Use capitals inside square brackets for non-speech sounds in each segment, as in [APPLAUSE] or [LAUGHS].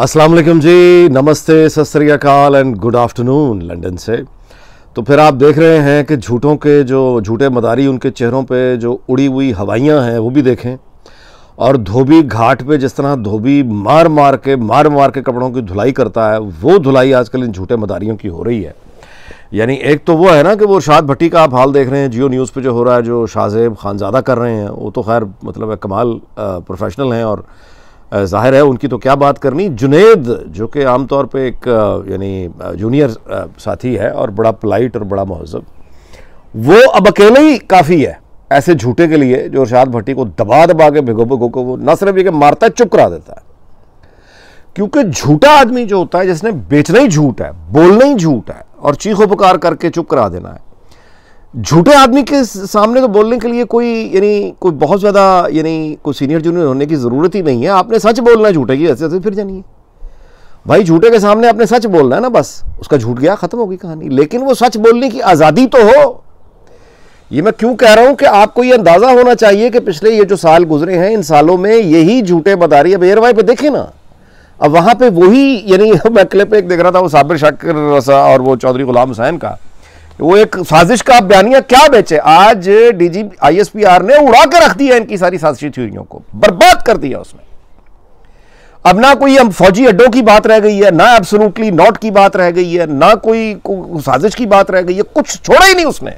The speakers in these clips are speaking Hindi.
असलम जी नमस्ते सतरियाकाल एंड गुड आफ्टरनून लंदन से तो फिर आप देख रहे हैं कि झूठों के जो झूठे मदारी उनके चेहरों पे जो उड़ी हुई हवाइयाँ हैं वो भी देखें और धोबी घाट पे जिस तरह धोबी मार मार के मार मार के कपड़ों की धुलाई करता है वो धुलाई आजकल इन झूठे मदारियों की हो रही है यानी एक तो वो है ना कि वो शाद भट्टी का आप हाल देख रहे हैं जियो न्यूज़ पर जो हो रहा है जो शाहजेब खानजादा कर रहे हैं वो तो खैर मतलब कमाल प्रोफेशनल हैं और जाहिर है उनकी तो क्या बात करनी जुनेद जो कि आमतौर पे एक यानी जूनियर साथी है और बड़ा पोलाइट और बड़ा महजब वो अब अकेले ही काफ़ी है ऐसे झूठे के लिए जो अरशाद भट्टी को दबा दबा के भिगो भिगो को वो ना सिर्फ ये मारता है चुप करा देता है क्योंकि झूठा आदमी जो होता है जिसने बेचना ही झूठ है बोलना ही झूठ है और चीखों पुकार करके चुप करा देना है झूठे आदमी के सामने तो बोलने के लिए कोई यानी कोई बहुत ज़्यादा यानी कोई सीनियर जूनियर होने की ज़रूरत ही नहीं है आपने सच बोलना है झूठे की वैसे फिर जानिए भाई झूठे के सामने आपने सच बोलना है ना बस उसका झूठ गया ख़त्म होगी कहानी लेकिन वो सच बोलने की आज़ादी तो हो ये मैं क्यों कह रहा हूँ कि आपको ये अंदाज़ा होना चाहिए कि पिछले ये जो साल गुजरे हैं इन सालों में यही झूठे बता रही है एयरवाई पे देखें ना अब वहाँ पे वही यानी [LAUGHS] मैं क्लिप एक देख रहा था वो साबिर शक्कर और वो चौधरी गुलाम हुसैन का वो एक साजिश का बयानिया क्या बेचे आज डीजी आईएसपीआर ने उड़ा के रख दिया इनकी सारी साजिशी थ्योरियों को बर्बाद कर दिया उसमें अब ना कोई हम फौजी अड्डों की बात रह गई है ना एब्सोलूटली नॉट की बात रह गई है ना कोई साजिश की बात रह गई है कुछ छोड़ा ही नहीं उसने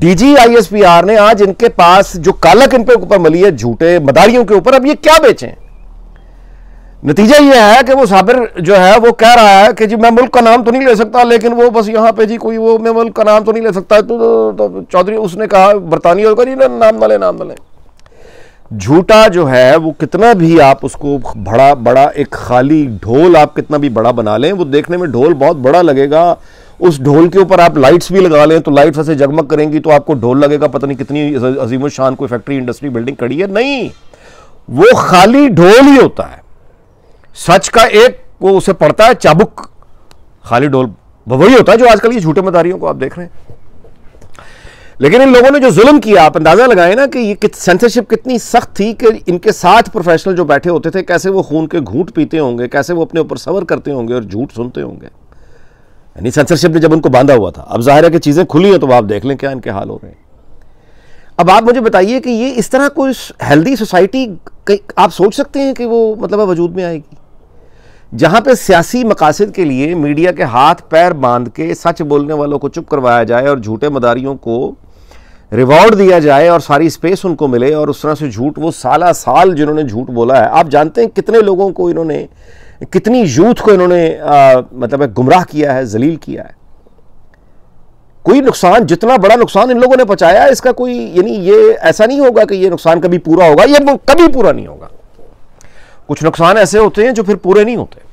डीजी आईएसपीआर ने आज इनके पास जो कालक इनके ऊपर मिली है झूठे मदारियों के ऊपर अब ये क्या बेचें नतीजा ये है कि वो साबिर जो है वो कह रहा है कि जी मैं मुल्क का नाम तो नहीं ले सकता लेकिन वो बस यहाँ पे जी कोई वो मैं मुल्क का नाम तो नहीं ले सकता तो, तो, तो, तो चौधरी उसने कहा बरतानिया होगा जी ना नाम ना ले नाम ना ले झूठा जो है वो कितना भी आप उसको बड़ा बड़ा एक खाली ढोल आप कितना भी बड़ा बना लें वो देखने में ढोल बहुत बड़ा लगेगा उस ढोल के ऊपर आप लाइट्स भी लगा लें तो लाइट्स ऐसे जगमग करेंगी तो आपको ढोल लगेगा पता नहीं कितनी अजीम शान कोई फैक्ट्री इंडस्ट्री बिल्डिंग खड़ी है नहीं वो खाली ढोल ही होता है सच का एक वो उसे पड़ता है चाबुक खाली डोल वही होता है जो आजकल ये झूठे मदारियों को आप देख रहे हैं लेकिन इन लोगों ने जो जुल्म किया आप अंदाज़ा लगाए ना कि ये कित सेंसरशिप कितनी सख्त थी कि इनके साथ प्रोफेशनल जो बैठे होते थे कैसे वो खून के घूट पीते होंगे कैसे वो अपने ऊपर सवर करते होंगे और झूठ सुनते होंगे यानी सेंसरशिप ने जब उनको बांधा हुआ था अब जाहिर है कि चीज़ें खुली हैं तो आप देख लें क्या इनके हाल हो रहे हैं अब आप मुझे बताइए कि ये इस तरह कोई हेल्दी सोसाइटी आप सोच सकते हैं कि वो मतलब वजूद में आएगी जहां पे सियासी मकासद के लिए मीडिया के हाथ पैर बांध के सच बोलने वालों को चुप करवाया जाए और झूठे मदारियों को रिवॉर्ड दिया जाए और सारी स्पेस उनको मिले और उस तरह से झूठ वो साला साल जिन्होंने झूठ बोला है आप जानते हैं कितने लोगों को इन्होंने कितनी यूथ को इन्होंने आ, मतलब गुमराह किया है जलील किया है कोई नुकसान जितना बड़ा नुकसान इन लोगों ने पहुंचाया इसका कोई यानी ये ऐसा नहीं होगा कि ये नुकसान कभी पूरा होगा ये कभी पूरा नहीं होगा कुछ नुकसान ऐसे होते हैं जो फिर पूरे नहीं होते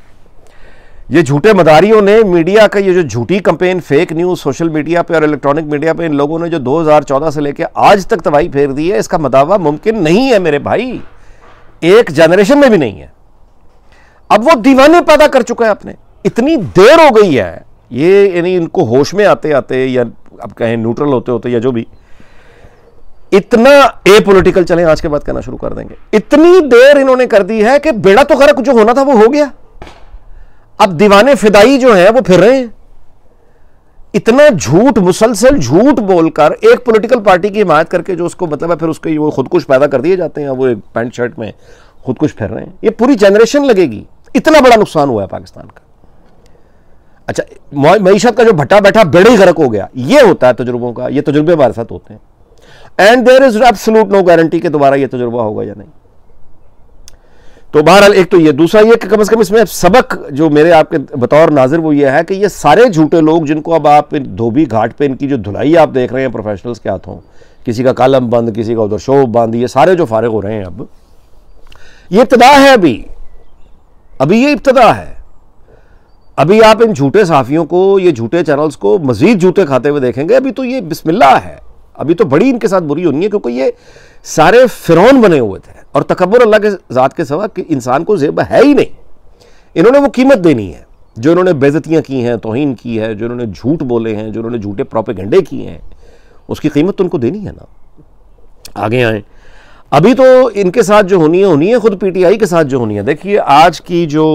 ये झूठे मदारियों ने मीडिया का ये जो झूठी campaign fake news social media पे और इलेक्ट्रॉनिक मीडिया पे इन लोगों ने जो 2014 से लेकर आज तक तबाही फेर दी है इसका मदावा मुमकिन नहीं है मेरे भाई एक जनरेशन में भी नहीं है अब वो दीवाने पैदा कर चुका है अपने इतनी देर हो गई है ये यानी इनको होश में आते आते या अब कहें न्यूट्रल होते होते या जो भी इतना ए पोलिटिकल चले आज के बाद करना शुरू कर देंगे इतनी देर इन्होंने कर दी है कि बेड़ा तो खरा जो होना था वो हो गया अब दीवाने फिदाई जो है वो फिर रहे हैं इतना झूठ मुसलसल झूठ बोलकर एक पॉलिटिकल पार्टी की हिमायत करके जो उसको मतलब है फिर उसके वो खुदकुश पैदा कर दिए जाते हैं वो एक पैंट शर्ट में खुदकुश फिर रहे हैं ये पूरी जनरेशन लगेगी इतना बड़ा नुकसान हुआ है पाकिस्तान का अच्छा मीशत का जो भट्टा बैठा बेड़े गर्क हो गया ये होता है तजुर्बों का ये तजुर्बे हमारे साथ होते हैं and there is absolute no guarantee के दोबारा यह तजुर्बा होगा या नहीं तो बहरहाल एक तो यह दूसरा यह कम अज कम इसमें सबक जो मेरे आपके बतौर नाजिर वो ये है कि ये सारे झूठे लोग जिनको अब आप धोबी घाट पर इनकी जो धुलाई आप देख रहे हैं प्रोफेशनल्स के हाथों किसी का कालम बंद किसी का उधर शोभ बंद ये सारे जो फारग हो रहे हैं अब ये इब्तदा है अभी अभी ये इब्तदा है अभी आप इन झूठे साफियों को ये झूठे चैनल्स को मजीद झूठे खाते हुए देखेंगे अभी तो ये बिस्मिल्ला है अभी तो बड़ी इनके साथ बुरी होनी है क्योंकि ये सारे फिरौन बने हुए थे और तकबर अल्लाह के ज़ात के सवा कि इंसान को जेब है ही नहीं इन्होंने वो कीमत देनी है जो इन्होंने बेजतियाँ की हैं तोहन की है जो इन्होंने झूठ बोले हैं जो इन्होंने झूठे प्रोपेगेंडे किए हैं उसकी कीमत तो उनको देनी है ना आगे आए अभी तो इनके साथ जो होनी है होनी है खुद पीटीआई के साथ जो होनी है देखिए आज की जो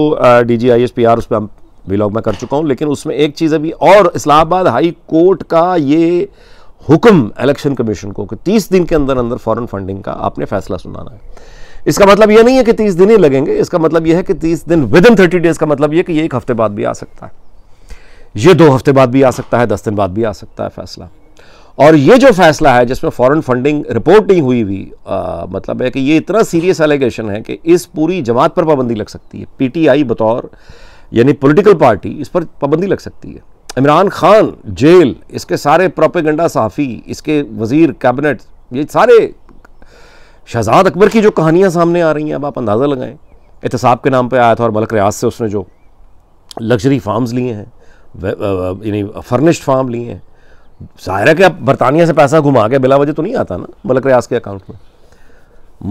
D G I S P R उस पर हम ब्लॉग में कर चुका हूँ लेकिन उसमें एक चीज़ अभी और इस्लामाबाद हाई कोर्ट का ये हुक्म इलेक्शन कमीशन को कि तीस दिन के अंदर अंदर फॉरन फंडिंग का आपने फैसला सुनाना है इसका मतलब यह नहीं है कि तीस दिन ही लगेंगे इसका मतलब यह है कि तीस दिन विद इन थर्टी डेज का मतलब यह कि यह एक हफ्ते बाद भी आ सकता है ये दो हफ्ते बाद भी आ सकता है दस दिन बाद भी आ सकता है फैसला और ये जो फैसला है जिसमें फॉरेन फंडिंग रिपोर्ट नहीं हुई हुई मतलब है कि ये इतना सीरियस एलिगेशन है कि इस पूरी जमात पर पाबंदी लग सकती है पीटीआई बतौर यानी पॉलिटिकल पार्टी इस पर पाबंदी लग सकती है इमरान खान जेल इसके सारे प्रोपेगंडा सहाफ़ी इसके वज़ीर कैबिनेट ये सारे शहजाद अकबर की जो कहानियाँ सामने आ रही हैं अब आप अंदाज़ा लगाएं एहतसाब के नाम पे आया था और मलक रियाज से उसने जो लग्जरी फार्म्स लिए हैं यानी फर्निश्ड फार्म लिए हैं ज़ाहिर है कि आप बरतानिया से पैसा घुमा के बिला वजह तो नहीं आता ना मलक रियाज के अकाउंट में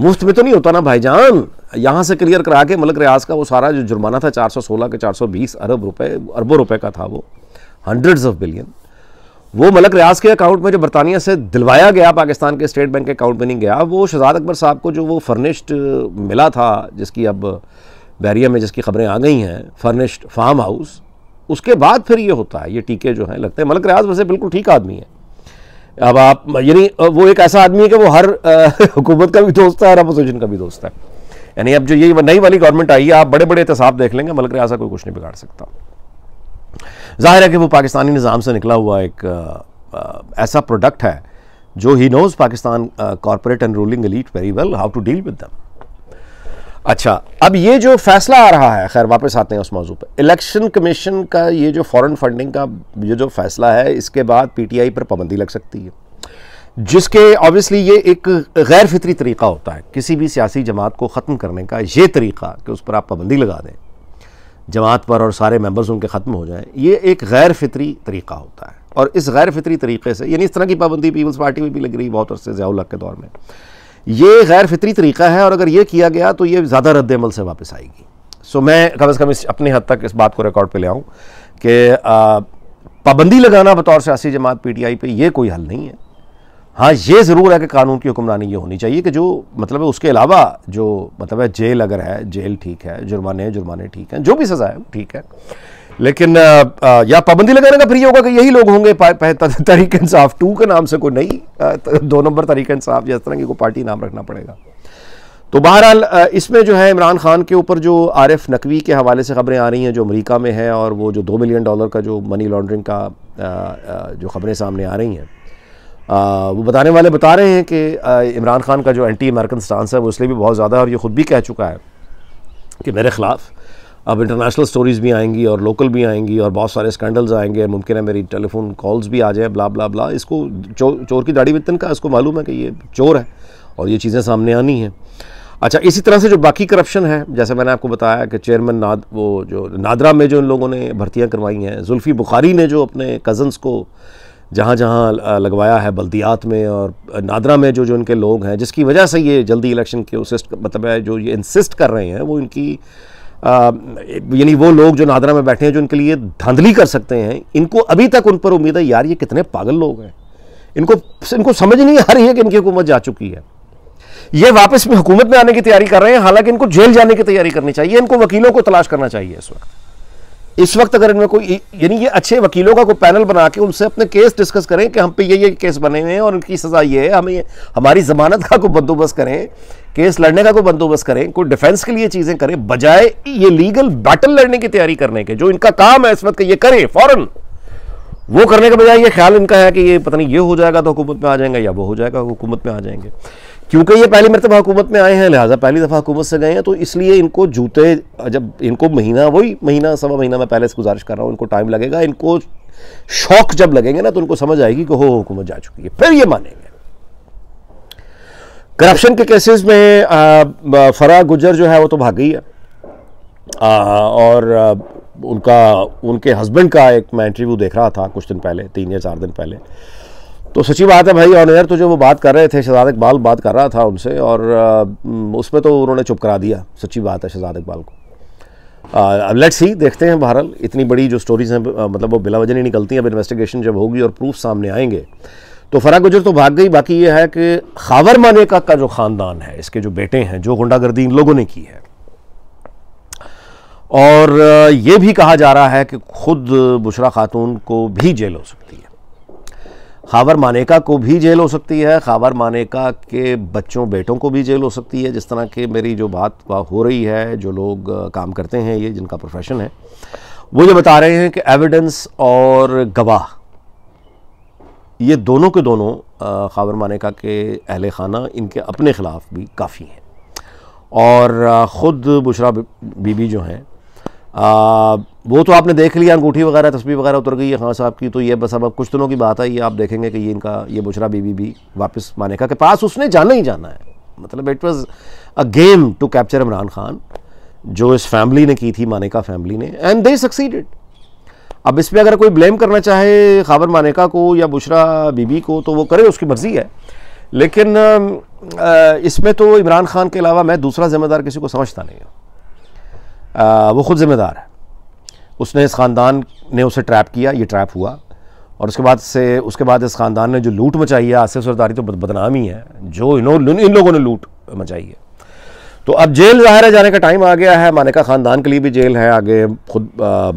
मुफ्त में तो नहीं होता ना भाईजान यहाँ से क्लियर करा के मलक रियाज का वो सारा जो जुर्माना था 416 के 420 अरब रुपए अरबों रुपए का था वो हंड्रेड्स ऑफ बिलियन वो मलक रियाज के अकाउंट में जो बरतानिया से दिलवाया गया पाकिस्तान के स्टेट बैंक के अकाउंट में नहीं गया वो शहजाद अकबर साहब को जो वो फर्निश्ड uh, मिला था जिसकी अब uh, बैरिया में जिसकी खबरें आ गई हैं फर्निश्ड फार्म हाउस उसके बाद फिर ये होता है ये टीके जो हैं लगते हैं मलक रियाज वैसे बिल्कुल ठीक आदमी है अब आप यानी वो एक ऐसा आदमी है कि वो हर [LAUGHS] हुकूमत का भी दोस्त है हर अपोजिशन का भी दोस्त है यानी अब जो ये नई वाली गवर्नमेंट आई है आप बड़े बड़े एहतसाब देख लेंगे मलक रियाज का कोई कुछ नहीं बिगाड़ सकता जाहिर है कि वो पाकिस्तानी निज़ाम से निकला हुआ एक आ, आ, ऐसा प्रोडक्ट है जो he knows Pakistan corporate and ruling lead very well how to deal with them अच्छा अब ये जो फैसला आ रहा है खैर वापस आते हैं उस मौजू पर इलेक्शन कमीशन का ये जो फॉरेन फंडिंग का ये जो फैसला है इसके बाद पीटीआई पर पाबंदी लग सकती है जिसके ऑब्वियसली ये एक गैर फितरी तरीका होता है किसी भी सियासी जमात को ख़त्म करने का ये तरीका कि उस पर आप पाबंदी लगा दें जमात पर और सारे मेंबर्स उनके ख़त्म हो जाएं ये एक गैर फितरी तरीका होता है और इस गैर फितरी तरीके से यानी इस तरह की पाबंदी पीपल्स पार्टी में भी लग रही बहुत अरसे ज़ियाउल्ला के दौर में ये गैर फितरी तरीका है और अगर ये किया गया तो ये ज़्यादा रद्दमल से वापस आएगी सो मैं कम अज़ कम इस अपने हद तक इस बात को रिकॉर्ड पर ले आऊँ कि पाबंदी लगाना बतौर सियासी जमात पी टी आई पर यह कोई हल नहीं है हाँ ये ज़रूर है कि कानून की हुक्मरानी ये होनी चाहिए कि जो मतलब है उसके अलावा जो मतलब है जेल अगर है जेल ठीक है जुर्माने जुर्माने ठीक हैं जो भी सज़ा है ठीक है लेकिन आ, आ, या पाबंदी लगाने का फिर ये होगा कि यही लोग होंगे तरीक इंसाफ टू के नाम से कोई नहीं दो नंबर तरीक इंसाफ या इस तरह की कोई पार्टी नाम रखना पड़ेगा तो बहरहाल इसमें जो है इमरान खान के ऊपर जो आरिफ नकवी के हवाले से खबरें आ रही हैं जो अमरीका में है और वो जो दो मिलियन डॉलर का जो मनी लॉन्ड्रिंग का जो खबरें सामने आ रही हैं आ, वो बताने वाले बता रहे हैं कि इमरान खान का जो एंटी अमेरिकन स्टांस है वो इसलिए भी बहुत ज़्यादा है और ये ख़ुद भी कह चुका है कि मेरे ख़िलाफ़ अब इंटरनेशनल स्टोरीज़ भी आएंगी और लोकल भी आएंगी और बहुत सारे स्कैंडल्स आएंगे मुमकिन है मेरी टेलीफोन कॉल्स भी आ जाए ब्ला ब्ला ब्ला इसको चो, चोर की दाढ़ी में का इसको मालूम है कि ये चोर है और ये चीज़ें सामने आनी हैं अच्छा इसी तरह से जो बाकी करप्शन है जैसे मैंने आपको बताया कि चेयरमैन नाद वो जो नादरा में जो इन लोगों ने भर्तियाँ करवाई हैं जुल्फ़ी बुखारी ने जो अपने कज़न्स को जहाँ जहाँ लगवाया है बल्दियात में और नादरा में जो जो इनके लोग हैं जिसकी वजह से ये जल्दी इलेक्शन के उसिस्ट मतलब है जो ये इंसिस्ट कर रहे हैं वो इनकी यानी वो लोग जो नादरा में बैठे हैं जो इनके लिए धांधली कर सकते हैं इनको अभी तक उन पर उम्मीद है यार ये कितने पागल लोग हैं इनको इनको समझ नहीं आ रही है कि इनकी हुकूमत जा चुकी है ये वापस में हुकूमत में आने की तैयारी कर रहे हैं हालांकि इनको जेल जाने की तैयारी करनी चाहिए इनको वकीलों को तलाश करना चाहिए इस वक्त इस वक्त अगर इनमें कोई यानी ये अच्छे वकीलों का कोई पैनल बना के उनसे अपने केस डिस्कस करें कि हम पे ये ये केस बने हुए हैं और उनकी सज़ा ये है हमें हमारी ज़मानत का कोई बंदोबस्त करें केस लड़ने का कोई बंदोबस्त करें कोई डिफेंस के लिए चीज़ें करें बजाय ये लीगल बैटल लड़ने की तैयारी करने के जो इनका काम है इस वक्त ये करें फ़ौरन वो करने के बजाय ये ख्याल इनका है कि ये पता नहीं ये हो जाएगा तो हुकूमत में आ जाएंगे या वो हो जाएगा हुकूमत में आ जाएंगे क्योंकि ये पहली मरतबा हुकूमत में आए हैं लिहाजा पहली दफ़ा हुकूमत से गए हैं तो इसलिए इनको जूते जब इनको महीना वही महीना सवा महीना मैं पहले से गुजारिश कर रहा हूँ इनको टाइम लगेगा इनको शौक जब लगेंगे ना तो उनको समझ आएगी कि हो हुकूमत जा चुकी है फिर ये मानेंगे करप्शन के केसेस में फरा गुजर जो है वो तो भाग गई है आ, और आ, उनका उनके हस्बैंड का एक मैं इंटरव्यू देख रहा था कुछ दिन पहले तीन या चार दिन पहले तो सच्ची बात है भाई ऑन एयर तो जो वो बात कर रहे थे शहजाद इकबाल बात कर रहा था उनसे और उसमें तो उन्होंने चुप करा दिया सच्ची बात है शहजाद इकबाल को लेट्स ही देखते हैं बहरहाल इतनी बड़ी जो स्टोरीज़ हैं मतलब वो बिला वजह नहीं निकलती अब इन्वेस्टिगेशन जब होगी और प्रूफ सामने आएंगे तो फरा गुजर तो भाग गई बाकी ये है कि खावर माने का, का जो ख़ानदान है इसके जो बेटे हैं जो गुंडागर्दी इन लोगों ने की है और ये भी कहा जा रहा है कि खुद बुशरा खातून को भी जेल हो सकती है खावर मानेका को भी जेल हो सकती है खावर मानेका के बच्चों बेटों को भी जेल हो सकती है जिस तरह की मेरी जो बात हो रही है जो लोग काम करते हैं ये जिनका प्रोफेशन है वो ये बता रहे हैं कि एविडेंस और गवाह ये दोनों के दोनों खावर मानेका के अहल खाना इनके अपने ख़िलाफ़ भी काफ़ी हैं और ख़ुद बुशरा बीबी जो हैं वो तो आपने देख लिया अंगूठी वगैरह तस्वीर वगैरह उतर गई है खान हाँ साहब की तो ये बस अब कुछ दिनों की बात है ये आप देखेंगे कि ये इनका ये बुशरा बीबी भी वापस मानेका के पास उसने जाना ही जाना है मतलब it was a game to capture Imran Khan जो इस फैमिली ने की थी मानेका फैमिली ने एंड दे सक्सीडेड अब इसमें अगर कोई ब्लेम करना चाहे खाबर मानेका को या बुशरा बीबी को तो वो करे उसकी मर्ज़ी है लेकिन इसमें तो इमरान खान के अलावा मैं दूसरा ज़िम्मेदार किसी को समझता नहीं हूँ वो खुद ज़िम्मेदार है उसने इस ख़ानदान ने उसे ट्रैप किया ये ट्रैप हुआ और उसके बाद से उसके बाद इस ख़ानदान ने जो लूट मचाई है आसिफ सरदारी तो बदनाम ही है जो इन्होंने इन लोगों ने लूट मचाई है तो अब जेल ज़ाहिर है जाने का टाइम आ गया है मानिका ख़ानदान के लिए भी जेल है आगे खुद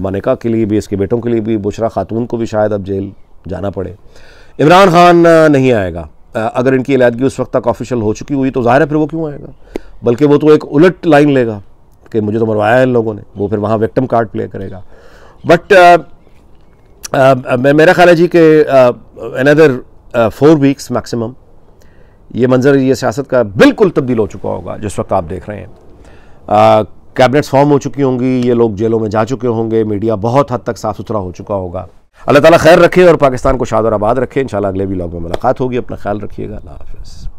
मानिका के लिए भी इसके बेटों के लिए भी बुशरा खातून को भी शायद अब जेल जाना पड़े इमरान खान नहीं आएगा अगर इनकी इलादगी उस वक्त तक ऑफिशियल हो चुकी हुई तो ज़ाहिर है फिर वो क्यों आएगा बल्कि वो तो एक उलट लाइन लेगा कि मुझे तो मरवाया है इन लोगों ने वो फिर वहाँ विक्टम कार्ड प्ले करेगा बट uh, uh, मेरा ख्याल है जी के अनदर फोर वीक्स मैक्सिमम ये मंजर ये सियासत का बिल्कुल तब्दील हो चुका होगा जिस वक्त आप देख रहे हैं कैबिनेट्स uh, फॉर्म हो चुकी होंगी ये लोग जेलों में जा चुके होंगे मीडिया बहुत हद तक साफ सुथरा हो चुका होगा अल्लाह ताला खैर रखे और पाकिस्तान को शादर आबाद रखे इंशाल्लाह अगले भी लोगों में मुलाकात होगी अपना ख्याल रखिएगा अल्लाह हाफिज़